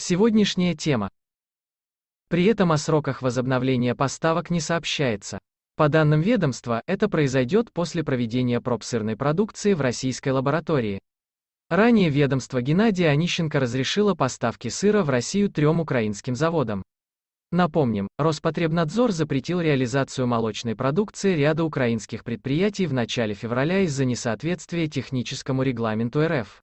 Сегодняшняя тема. При этом о сроках возобновления поставок не сообщается. По данным ведомства, это произойдет после проведения проб сырной продукции в российской лаборатории. Ранее ведомство Геннадия Онищенко разрешило поставки сыра в Россию трем украинским заводам. Напомним, Роспотребнадзор запретил реализацию молочной продукции ряда украинских предприятий в начале февраля из-за несоответствия техническому регламенту РФ.